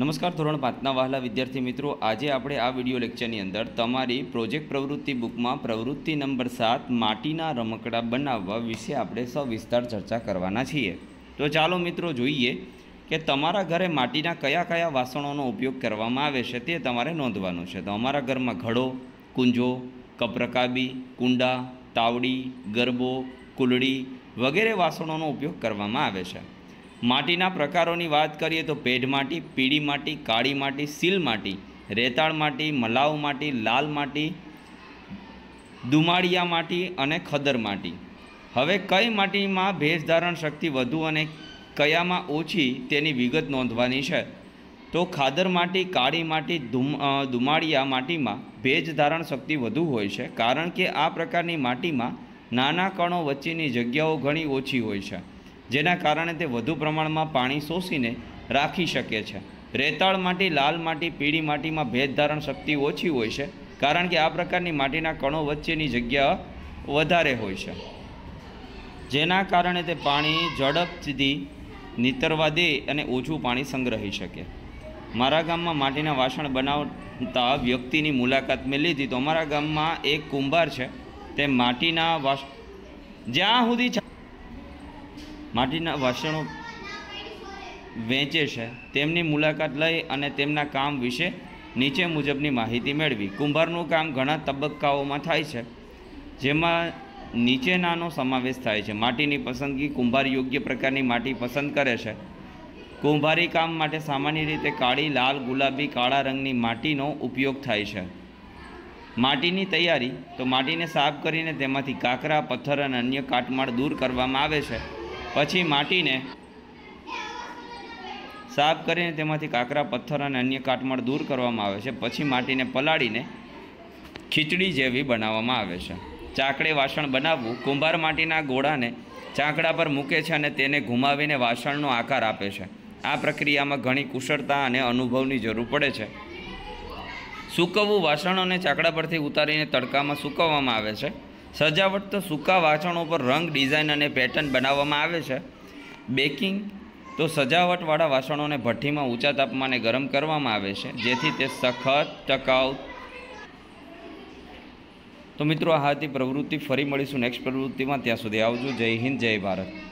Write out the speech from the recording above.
નમસ્કાર ધોરણ પાંચના વહાલા વિદ્યાર્થી મિત્રો આજે આપણે આ વિડીયો લેક્ચરની અંદર તમારી પ્રોજેક્ટ પ્રવૃત્તિ બુકમાં પ્રવૃત્તિ નંબર સાત માટીના રમકડા બનાવવા વિશે આપણે સવિસ્તાર ચર્ચા કરવાના છીએ તો ચાલો મિત્રો જોઈએ કે તમારા ઘરે માટીના કયા કયા વાસણોનો ઉપયોગ કરવામાં આવે છે તે તમારે નોંધવાનું છે તો અમારા ઘરમાં ઘડો કુંજો કપ્રકાબી કુંડા તાવડી ગરબો કુલડી વગેરે વાસણોનો ઉપયોગ કરવામાં આવે છે માટીના પ્રકારોની વાત કરીએ તો પેઢ માટી પીળી માટી કાળી માટી સીલ માટી રેતાળ માટી મલાવ માટી લાલ માટી દુમાળિયા માટી અને ખદર માટી હવે કઈ માટીમાં ભેજ ધારણ શક્તિ વધુ અને કયામાં ઓછી તેની વિગત નોંધવાની છે તો ખાદર માટી કાળી માટી ધુમ દુમાળિયા માટીમાં ભેજ ધારણ શક્તિ વધુ હોય છે કારણ કે આ પ્રકારની માટીમાં નાના કણો વચ્ચેની જગ્યાઓ ઘણી ઓછી હોય છે જેના કારણે તે વધુ પ્રમાણમાં પાણી શોષીને રાખી શકે છે રેતાળ માટી લાલ માટી પીળી માટીમાં ભેદધારણ શક્તિ ઓછી હોય છે કારણ કે આ પ્રકારની માટીના કણો વચ્ચેની જગ્યા વધારે હોય છે જેના કારણે તે પાણી ઝડપથી નીતરવા દે અને ઓછું પાણી સંગ્રહી શકે મારા ગામમાં માટીના વાસણ બનાવતા વ્યક્તિની મુલાકાત મેં લીધી તો અમારા ગામમાં એક કુંભાર છે તે માટીના વાસ જ્યાં સુધી માટીના વાસણો વેચે છે તેમની મુલાકાત લઈ અને તેમના કામ વિશે નીચે મુજબની માહિતી મેળવી કુંભારનું કામ ઘણા તબક્કાઓમાં થાય છે જેમાં નીચેનાનો સમાવેશ થાય છે માટીની પસંદગી કુંભાર યોગ્ય પ્રકારની માટી પસંદ કરે છે કુંભારી કામ માટે સામાન્ય રીતે કાળી લાલ ગુલાબી કાળા રંગની માટીનો ઉપયોગ થાય છે માટીની તૈયારી તો માટીને સાફ કરીને તેમાંથી કાંકરા પથ્થર અને અન્ય કાટમાળ દૂર કરવામાં આવે છે પછી માટીને સાફ કરીને તેમાંથી કાકરા પથ્થર અને અન્ય કાટમાળ દૂર કરવામાં આવે છે પછી માટીને પલાળીને ખીચડી જેવી બનાવવામાં આવે છે ચાકડે વાસણ બનાવવું કુંભાર માટીના ગોળાને ચાકડા પર મૂકે છે અને તેને ઘુમાવીને વાસણનો આકાર આપે છે આ પ્રક્રિયામાં ઘણી કુશળતા અને અનુભવની જરૂર પડે છે સૂકવવું વાસણોને ચાકડા પરથી ઉતારીને તડકામાં સૂકવવામાં આવે છે સજાવટ તો સૂકા વાસણો પર રંગ ડિઝાઇન અને પેટર્ન બનાવવામાં આવે છે બેકિંગ તો સજાવટવાળા વાસણોને ભઠ્ઠીમાં ઊંચા તાપમાને ગરમ કરવામાં આવે છે જેથી તે સખત ટકાઉ તો મિત્રો આ હતી પ્રવૃત્તિ ફરી મળીશું નેક્સ્ટ પ્રવૃત્તિમાં ત્યાં સુધી આવજો જય હિન્દ જય ભારત